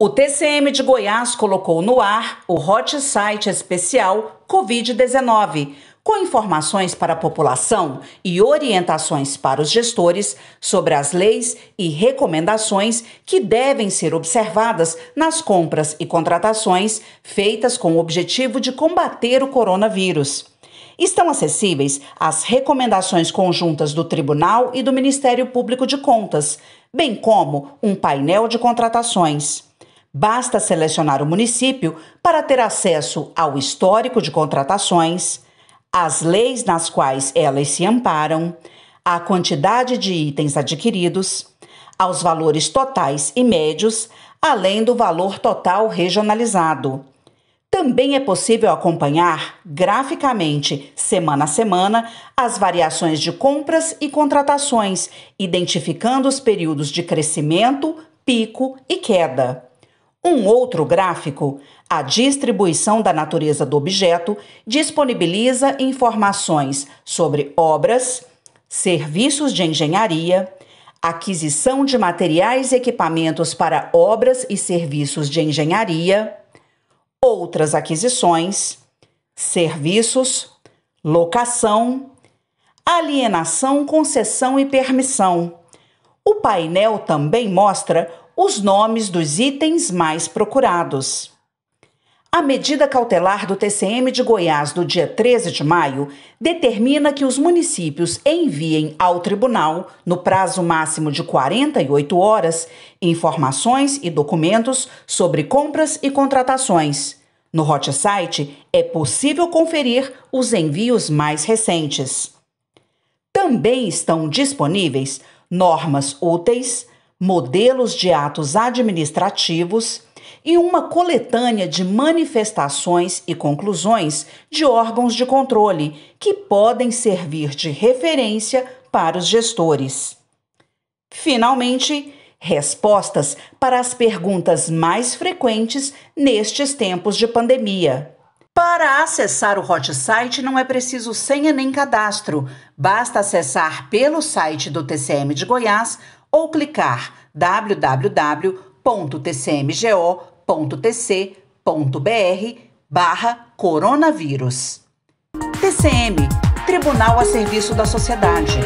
O TCM de Goiás colocou no ar o hot site especial Covid-19, com informações para a população e orientações para os gestores sobre as leis e recomendações que devem ser observadas nas compras e contratações feitas com o objetivo de combater o coronavírus. Estão acessíveis as recomendações conjuntas do Tribunal e do Ministério Público de Contas, bem como um painel de contratações. Basta selecionar o município para ter acesso ao histórico de contratações, às leis nas quais elas se amparam, à quantidade de itens adquiridos, aos valores totais e médios, além do valor total regionalizado. Também é possível acompanhar graficamente, semana a semana, as variações de compras e contratações, identificando os períodos de crescimento, pico e queda. Um outro gráfico, a distribuição da natureza do objeto, disponibiliza informações sobre obras, serviços de engenharia, aquisição de materiais e equipamentos para obras e serviços de engenharia, outras aquisições, serviços, locação, alienação, concessão e permissão. O painel também mostra os nomes dos itens mais procurados. A medida cautelar do TCM de Goiás do dia 13 de maio determina que os municípios enviem ao tribunal, no prazo máximo de 48 horas, informações e documentos sobre compras e contratações. No Hot Site é possível conferir os envios mais recentes. Também estão disponíveis normas úteis modelos de atos administrativos e uma coletânea de manifestações e conclusões de órgãos de controle que podem servir de referência para os gestores. Finalmente, respostas para as perguntas mais frequentes nestes tempos de pandemia. Para acessar o Hot Site não é preciso senha nem cadastro, basta acessar pelo site do TCM de Goiás ou clicar www.tcmgo.tc.br barra coronavírus. TCM, Tribunal a Serviço da Sociedade.